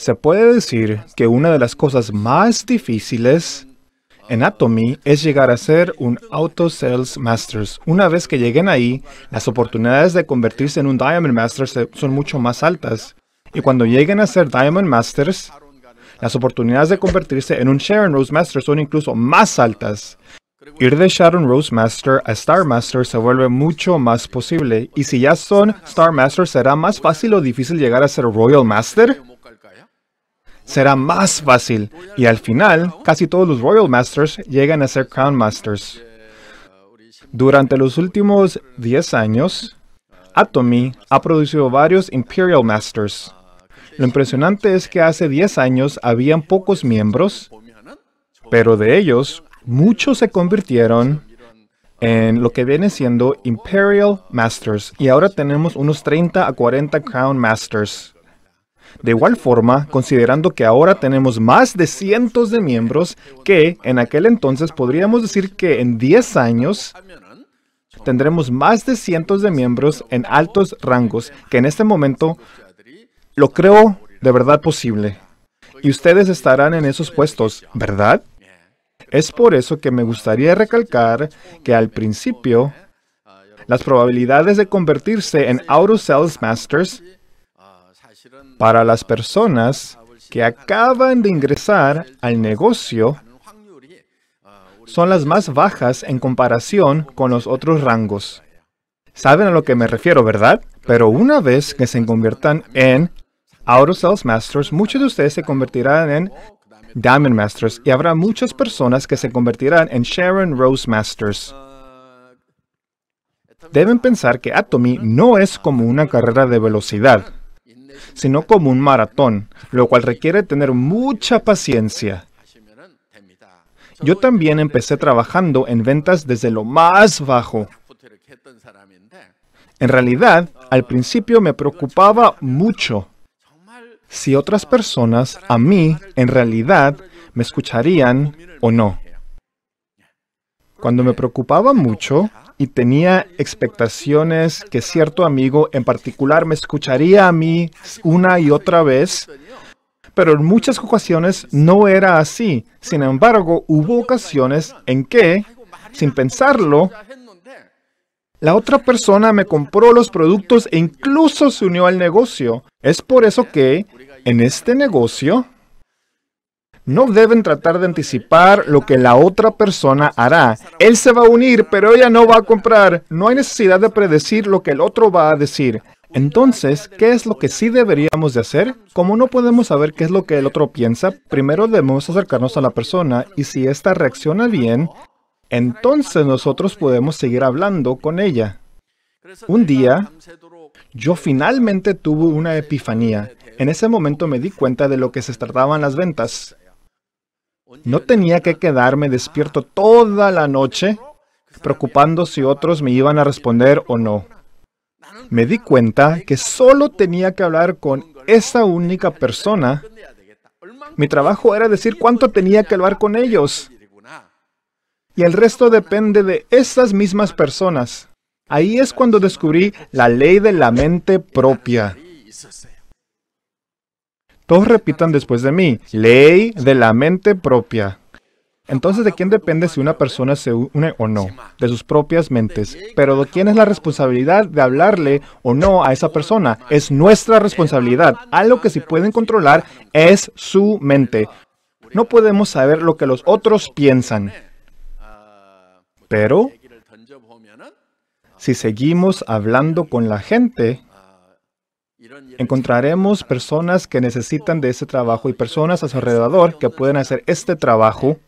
Se puede decir que una de las cosas más difíciles en Atomy es llegar a ser un Auto Sales Masters. Una vez que lleguen ahí, las oportunidades de convertirse en un Diamond Master son mucho más altas. Y cuando lleguen a ser Diamond Masters, las oportunidades de convertirse en un Sharon Rose Master son incluso más altas. Ir de Sharon Rose Master a Star Master se vuelve mucho más posible, y si ya son Star Master, ¿será más fácil o difícil llegar a ser Royal Master? será más fácil y al final casi todos los Royal Masters llegan a ser Crown Masters. Durante los últimos 10 años, Atomy ha producido varios Imperial Masters. Lo impresionante es que hace 10 años habían pocos miembros, pero de ellos muchos se convirtieron en lo que viene siendo Imperial Masters y ahora tenemos unos 30 a 40 Crown Masters. De igual forma, considerando que ahora tenemos más de cientos de miembros que en aquel entonces podríamos decir que en 10 años tendremos más de cientos de miembros en altos rangos, que en este momento lo creo de verdad posible. Y ustedes estarán en esos puestos, ¿verdad? Es por eso que me gustaría recalcar que al principio las probabilidades de convertirse en Auto Sales Masters para las personas que acaban de ingresar al negocio son las más bajas en comparación con los otros rangos. Saben a lo que me refiero, ¿verdad? Pero una vez que se conviertan en Auto Sales Masters, muchos de ustedes se convertirán en Diamond Masters y habrá muchas personas que se convertirán en Sharon Rose Masters. Deben pensar que Atomy no es como una carrera de velocidad sino como un maratón, lo cual requiere tener mucha paciencia. Yo también empecé trabajando en ventas desde lo más bajo. En realidad, al principio me preocupaba mucho si otras personas a mí en realidad me escucharían o no. Cuando me preocupaba mucho y tenía expectaciones que cierto amigo en particular me escucharía a mí una y otra vez, pero en muchas ocasiones no era así. Sin embargo, hubo ocasiones en que, sin pensarlo, la otra persona me compró los productos e incluso se unió al negocio. Es por eso que, en este negocio, no deben tratar de anticipar lo que la otra persona hará. Él se va a unir, pero ella no va a comprar. No hay necesidad de predecir lo que el otro va a decir. Entonces, ¿qué es lo que sí deberíamos de hacer? Como no podemos saber qué es lo que el otro piensa, primero debemos acercarnos a la persona y si ésta reacciona bien, entonces nosotros podemos seguir hablando con ella. Un día, yo finalmente tuve una epifanía. En ese momento me di cuenta de lo que se trataban las ventas. No tenía que quedarme despierto toda la noche preocupando si otros me iban a responder o no. Me di cuenta que solo tenía que hablar con esa única persona. Mi trabajo era decir cuánto tenía que hablar con ellos. Y el resto depende de esas mismas personas. Ahí es cuando descubrí la ley de la mente propia. Todos repitan después de mí. Ley de la mente propia. Entonces, ¿de quién depende si una persona se une o no? De sus propias mentes. Pero ¿de quién es la responsabilidad de hablarle o no a esa persona? Es nuestra responsabilidad. Algo que sí pueden controlar es su mente. No podemos saber lo que los otros piensan. Pero si seguimos hablando con la gente, Encontraremos personas que necesitan de ese trabajo y personas a su alrededor que pueden hacer este trabajo.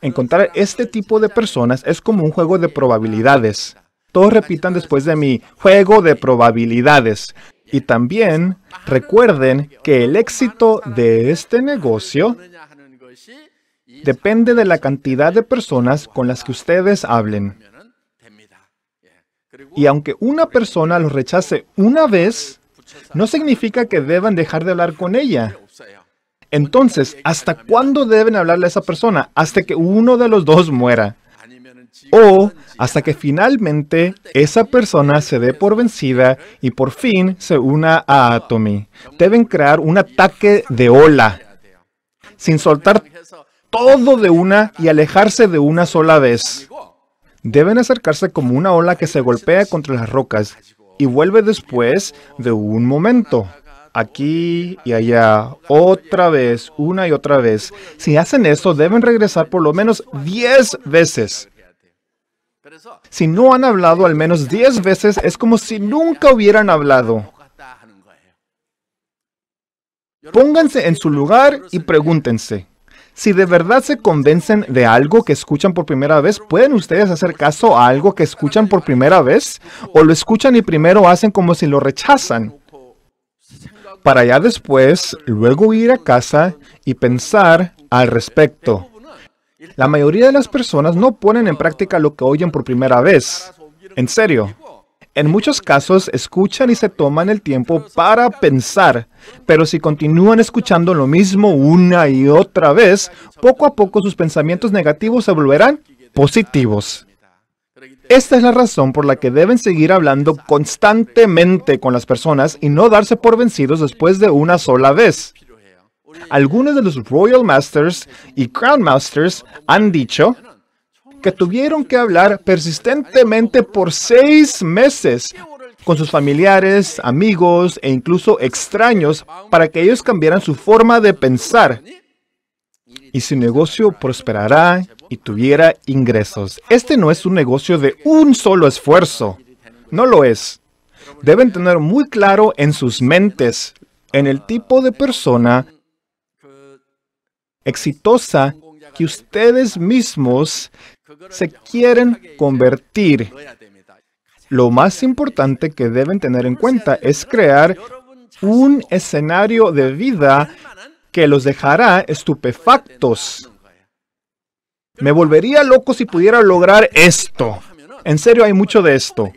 Encontrar este tipo de personas es como un juego de probabilidades. Todos repitan después de mí, juego de probabilidades. Y también recuerden que el éxito de este negocio depende de la cantidad de personas con las que ustedes hablen. Y aunque una persona los rechace una vez, no significa que deban dejar de hablar con ella. Entonces, ¿hasta cuándo deben hablarle a esa persona? Hasta que uno de los dos muera. O hasta que finalmente esa persona se dé por vencida y por fin se una a Atomy. Deben crear un ataque de ola, sin soltar todo de una y alejarse de una sola vez. Deben acercarse como una ola que se golpea contra las rocas y vuelve después de un momento. Aquí y allá, otra vez, una y otra vez. Si hacen esto, deben regresar por lo menos 10 veces. Si no han hablado al menos 10 veces, es como si nunca hubieran hablado. Pónganse en su lugar y pregúntense, si de verdad se convencen de algo que escuchan por primera vez, ¿pueden ustedes hacer caso a algo que escuchan por primera vez? ¿O lo escuchan y primero hacen como si lo rechazan? Para ya después, luego ir a casa y pensar al respecto. La mayoría de las personas no ponen en práctica lo que oyen por primera vez. En serio. En muchos casos escuchan y se toman el tiempo para pensar, pero si continúan escuchando lo mismo una y otra vez, poco a poco sus pensamientos negativos se volverán positivos. Esta es la razón por la que deben seguir hablando constantemente con las personas y no darse por vencidos después de una sola vez. Algunos de los Royal Masters y Crown Masters han dicho, que tuvieron que hablar persistentemente por seis meses con sus familiares, amigos e incluso extraños para que ellos cambiaran su forma de pensar. Y su negocio prosperará y tuviera ingresos. Este no es un negocio de un solo esfuerzo. No lo es. Deben tener muy claro en sus mentes en el tipo de persona exitosa que ustedes mismos se quieren convertir. Lo más importante que deben tener en cuenta es crear un escenario de vida que los dejará estupefactos. Me volvería loco si pudiera lograr esto. En serio, hay mucho de esto.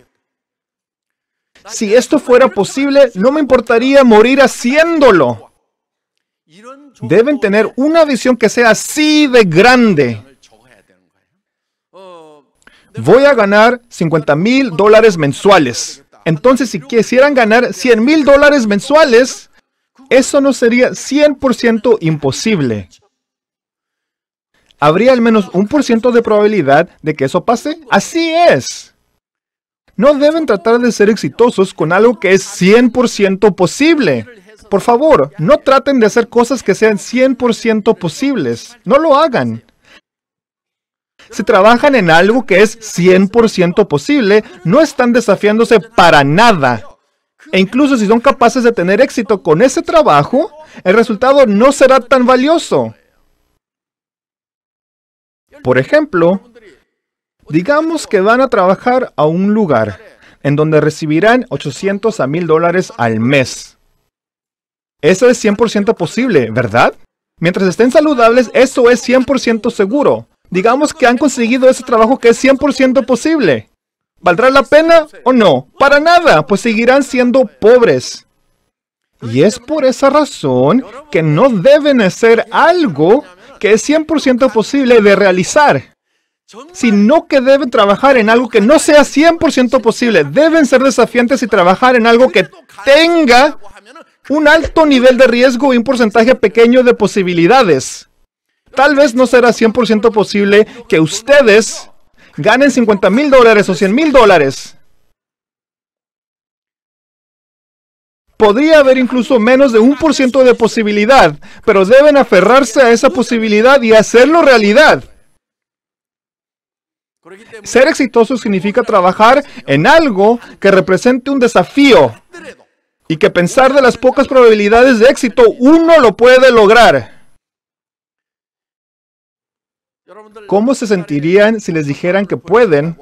Si esto fuera posible, no me importaría morir haciéndolo deben tener una visión que sea así de grande. Voy a ganar 50 mil dólares mensuales. Entonces, si quisieran ganar 100 mil dólares mensuales, eso no sería 100% imposible. Habría al menos un por ciento de probabilidad de que eso pase. Así es. No deben tratar de ser exitosos con algo que es 100% posible. Por favor, no traten de hacer cosas que sean 100% posibles. No lo hagan. Si trabajan en algo que es 100% posible, no están desafiándose para nada. E incluso si son capaces de tener éxito con ese trabajo, el resultado no será tan valioso. Por ejemplo, digamos que van a trabajar a un lugar en donde recibirán 800 a 1000 dólares al mes. Eso es 100% posible, ¿verdad? Mientras estén saludables, eso es 100% seguro. Digamos que han conseguido ese trabajo que es 100% posible. ¿Valdrá la pena o no? Para nada, pues seguirán siendo pobres. Y es por esa razón que no deben hacer algo que es 100% posible de realizar, sino que deben trabajar en algo que no sea 100% posible. Deben ser desafiantes y trabajar en algo que tenga un alto nivel de riesgo y un porcentaje pequeño de posibilidades. Tal vez no será 100% posible que ustedes ganen 50 mil dólares o 100 mil dólares. Podría haber incluso menos de un por ciento de posibilidad, pero deben aferrarse a esa posibilidad y hacerlo realidad. Ser exitoso significa trabajar en algo que represente un desafío, y que pensar de las pocas probabilidades de éxito, uno lo puede lograr. ¿Cómo se sentirían si les dijeran que pueden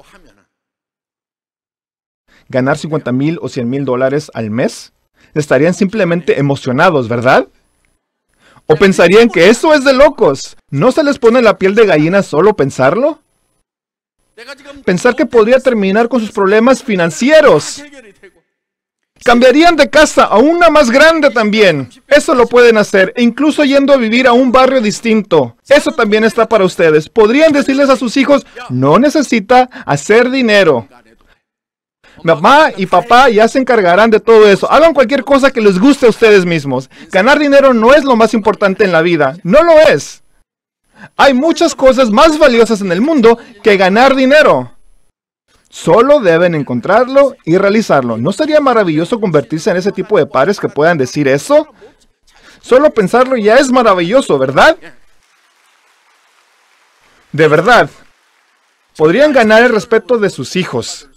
ganar 50 mil o 100 mil dólares al mes? Estarían simplemente emocionados, ¿verdad? ¿O pensarían que eso es de locos? ¿No se les pone la piel de gallina solo pensarlo? Pensar que podría terminar con sus problemas financieros. Cambiarían de casa a una más grande también. Eso lo pueden hacer, incluso yendo a vivir a un barrio distinto. Eso también está para ustedes. Podrían decirles a sus hijos, no necesita hacer dinero. Mamá y papá ya se encargarán de todo eso. Hagan cualquier cosa que les guste a ustedes mismos. Ganar dinero no es lo más importante en la vida. No lo es. Hay muchas cosas más valiosas en el mundo que ganar dinero. Solo deben encontrarlo y realizarlo. ¿No sería maravilloso convertirse en ese tipo de padres que puedan decir eso? Solo pensarlo ya es maravilloso, ¿verdad? De verdad. Podrían ganar el respeto de sus hijos.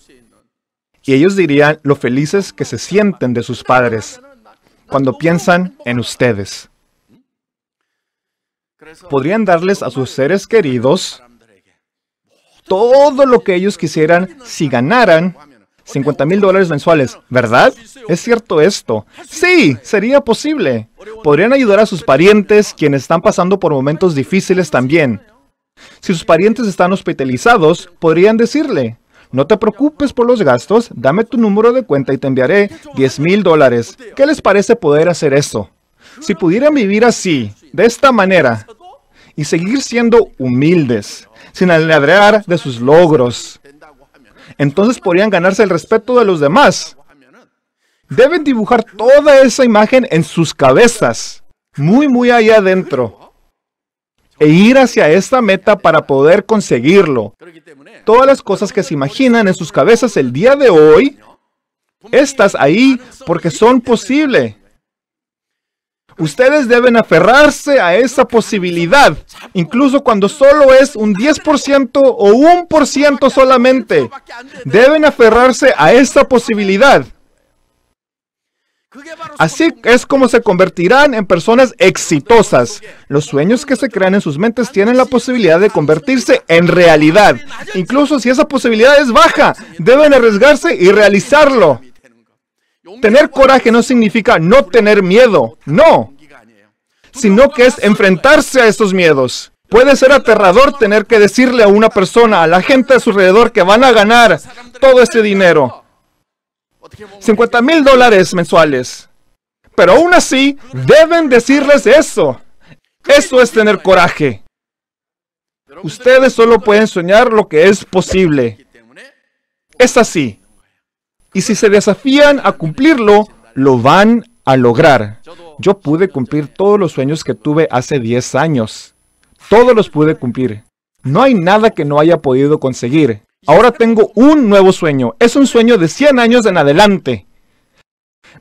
Y ellos dirían lo felices que se sienten de sus padres cuando piensan en ustedes. Podrían darles a sus seres queridos todo lo que ellos quisieran si ganaran 50 mil dólares mensuales, ¿verdad? ¿Es cierto esto? Sí, sería posible. Podrían ayudar a sus parientes, quienes están pasando por momentos difíciles también. Si sus parientes están hospitalizados, podrían decirle, no te preocupes por los gastos, dame tu número de cuenta y te enviaré 10 mil dólares. ¿Qué les parece poder hacer eso? Si pudieran vivir así, de esta manera, y seguir siendo humildes, sin alardear de sus logros. Entonces podrían ganarse el respeto de los demás. Deben dibujar toda esa imagen en sus cabezas, muy, muy allá adentro, e ir hacia esta meta para poder conseguirlo. Todas las cosas que se imaginan en sus cabezas el día de hoy, estas ahí porque son posibles. Ustedes deben aferrarse a esa posibilidad, incluso cuando solo es un 10% o un por ciento solamente. Deben aferrarse a esa posibilidad. Así es como se convertirán en personas exitosas. Los sueños que se crean en sus mentes tienen la posibilidad de convertirse en realidad. Incluso si esa posibilidad es baja, deben arriesgarse y realizarlo. Tener coraje no significa no tener miedo, no, sino que es enfrentarse a esos miedos. Puede ser aterrador tener que decirle a una persona, a la gente a su alrededor, que van a ganar todo ese dinero. 50 mil dólares mensuales. Pero aún así, deben decirles eso. Eso es tener coraje. Ustedes solo pueden soñar lo que es posible. Es así. Y si se desafían a cumplirlo, lo van a lograr. Yo pude cumplir todos los sueños que tuve hace 10 años. Todos los pude cumplir. No hay nada que no haya podido conseguir. Ahora tengo un nuevo sueño. Es un sueño de 100 años en adelante.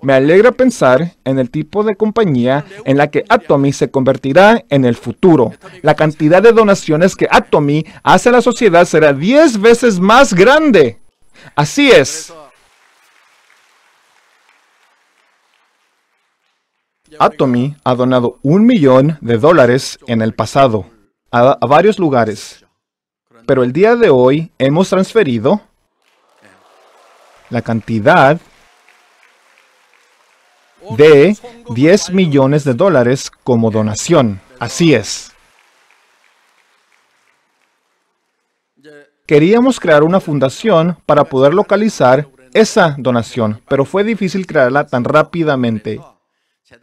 Me alegra pensar en el tipo de compañía en la que Atomy se convertirá en el futuro. La cantidad de donaciones que Atomy hace a la sociedad será 10 veces más grande. Así es, Atomy ha donado un millón de dólares en el pasado a, a varios lugares, pero el día de hoy hemos transferido la cantidad de 10 millones de dólares como donación. Así es. Queríamos crear una fundación para poder localizar esa donación, pero fue difícil crearla tan rápidamente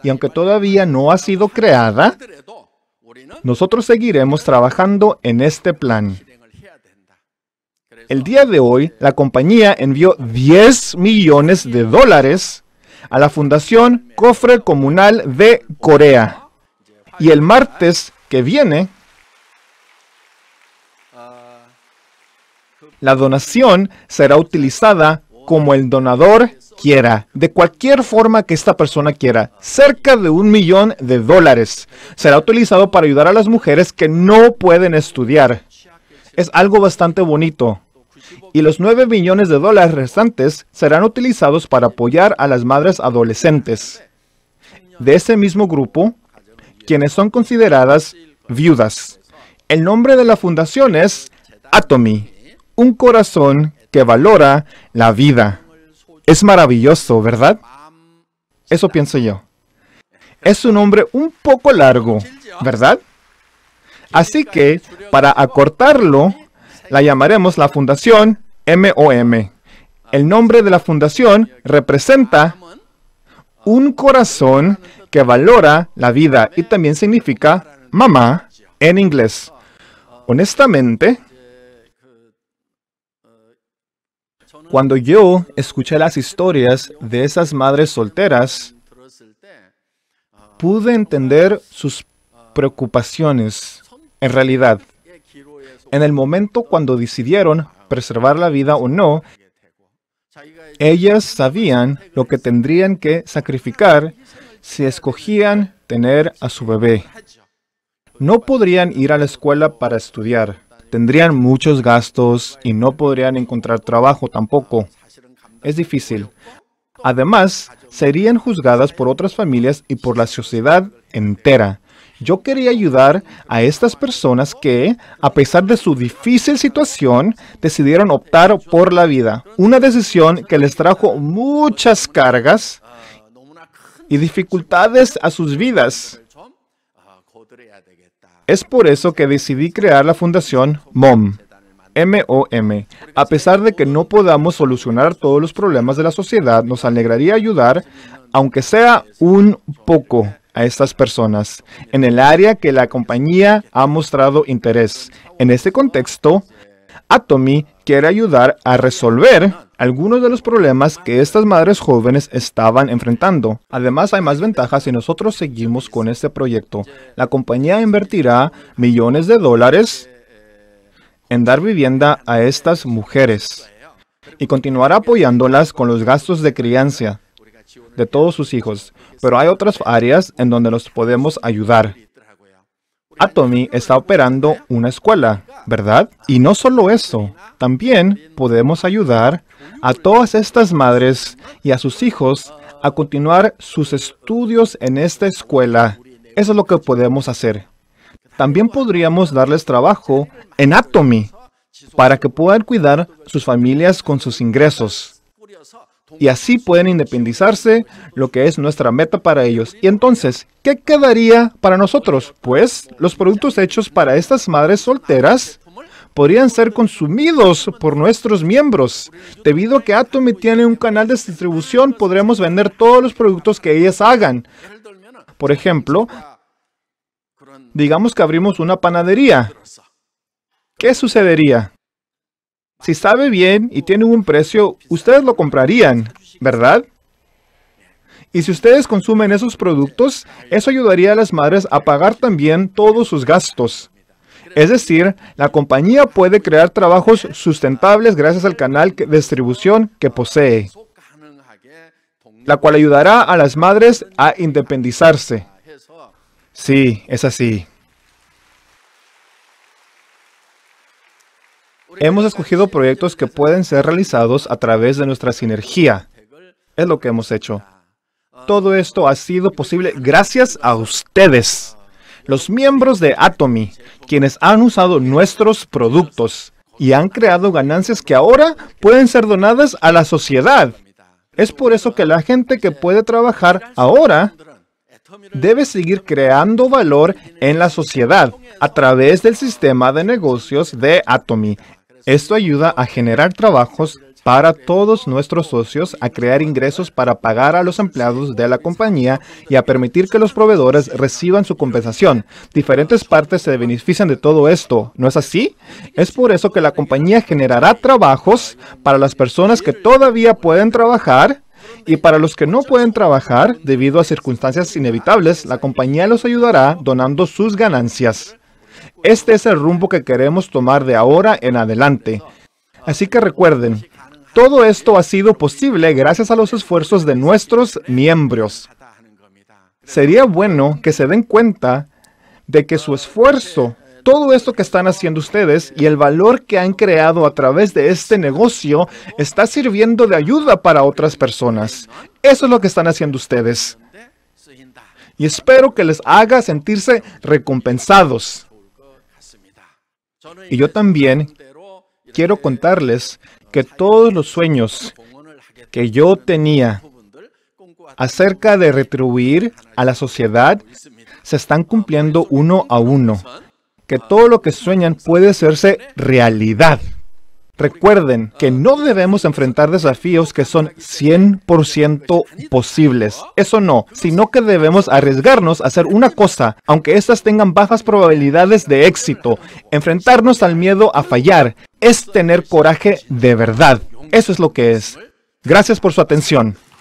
y aunque todavía no ha sido creada, nosotros seguiremos trabajando en este plan. El día de hoy, la compañía envió 10 millones de dólares a la Fundación Cofre Comunal de Corea. Y el martes que viene, la donación será utilizada como el donador quiera, de cualquier forma que esta persona quiera, cerca de un millón de dólares. Será utilizado para ayudar a las mujeres que no pueden estudiar. Es algo bastante bonito. Y los 9 millones de dólares restantes serán utilizados para apoyar a las madres adolescentes de ese mismo grupo, quienes son consideradas viudas. El nombre de la fundación es Atomy, un corazón que valora la vida. Es maravilloso, ¿verdad? Eso pienso yo. Es un nombre un poco largo, ¿verdad? Así que, para acortarlo, la llamaremos la Fundación MOM. El nombre de la fundación representa un corazón que valora la vida y también significa mamá en inglés. Honestamente, Cuando yo escuché las historias de esas madres solteras, pude entender sus preocupaciones. En realidad, en el momento cuando decidieron preservar la vida o no, ellas sabían lo que tendrían que sacrificar si escogían tener a su bebé. No podrían ir a la escuela para estudiar tendrían muchos gastos y no podrían encontrar trabajo tampoco. Es difícil. Además, serían juzgadas por otras familias y por la sociedad entera. Yo quería ayudar a estas personas que, a pesar de su difícil situación, decidieron optar por la vida. Una decisión que les trajo muchas cargas y dificultades a sus vidas. Es por eso que decidí crear la fundación MOM, M-O-M. A pesar de que no podamos solucionar todos los problemas de la sociedad, nos alegraría ayudar, aunque sea un poco, a estas personas en el área que la compañía ha mostrado interés. En este contexto, Atomy quiere ayudar a resolver algunos de los problemas que estas madres jóvenes estaban enfrentando. Además, hay más ventajas si nosotros seguimos con este proyecto. La compañía invertirá millones de dólares en dar vivienda a estas mujeres y continuará apoyándolas con los gastos de crianza de todos sus hijos. Pero hay otras áreas en donde nos podemos ayudar. Atomy está operando una escuela, ¿verdad? Y no solo eso, también podemos ayudar a todas estas madres y a sus hijos a continuar sus estudios en esta escuela. Eso es lo que podemos hacer. También podríamos darles trabajo en Atomy para que puedan cuidar sus familias con sus ingresos y así pueden independizarse, lo que es nuestra meta para ellos. Y entonces, ¿qué quedaría para nosotros? Pues los productos hechos para estas madres solteras podrían ser consumidos por nuestros miembros. Debido a que Atomy tiene un canal de distribución, podremos vender todos los productos que ellas hagan. Por ejemplo, digamos que abrimos una panadería. ¿Qué sucedería? Si sabe bien y tiene un precio, ustedes lo comprarían, ¿verdad? Y si ustedes consumen esos productos, eso ayudaría a las madres a pagar también todos sus gastos. Es decir, la compañía puede crear trabajos sustentables gracias al canal de distribución que posee, la cual ayudará a las madres a independizarse. Sí, es así. Hemos escogido proyectos que pueden ser realizados a través de nuestra sinergia. Es lo que hemos hecho. Todo esto ha sido posible gracias a ustedes, los miembros de Atomy, quienes han usado nuestros productos y han creado ganancias que ahora pueden ser donadas a la sociedad. Es por eso que la gente que puede trabajar ahora debe seguir creando valor en la sociedad a través del sistema de negocios de Atomy. Esto ayuda a generar trabajos para todos nuestros socios, a crear ingresos para pagar a los empleados de la compañía y a permitir que los proveedores reciban su compensación. Diferentes partes se benefician de todo esto, ¿no es así? Es por eso que la compañía generará trabajos para las personas que todavía pueden trabajar y para los que no pueden trabajar debido a circunstancias inevitables, la compañía los ayudará donando sus ganancias. Este es el rumbo que queremos tomar de ahora en adelante. Así que recuerden, todo esto ha sido posible gracias a los esfuerzos de nuestros miembros. Sería bueno que se den cuenta de que su esfuerzo, todo esto que están haciendo ustedes y el valor que han creado a través de este negocio está sirviendo de ayuda para otras personas. Eso es lo que están haciendo ustedes. Y espero que les haga sentirse recompensados. Y yo también quiero contarles que todos los sueños que yo tenía acerca de retribuir a la sociedad se están cumpliendo uno a uno. Que todo lo que sueñan puede hacerse realidad. Recuerden que no debemos enfrentar desafíos que son 100% posibles. Eso no, sino que debemos arriesgarnos a hacer una cosa, aunque éstas tengan bajas probabilidades de éxito. Enfrentarnos al miedo a fallar es tener coraje de verdad. Eso es lo que es. Gracias por su atención.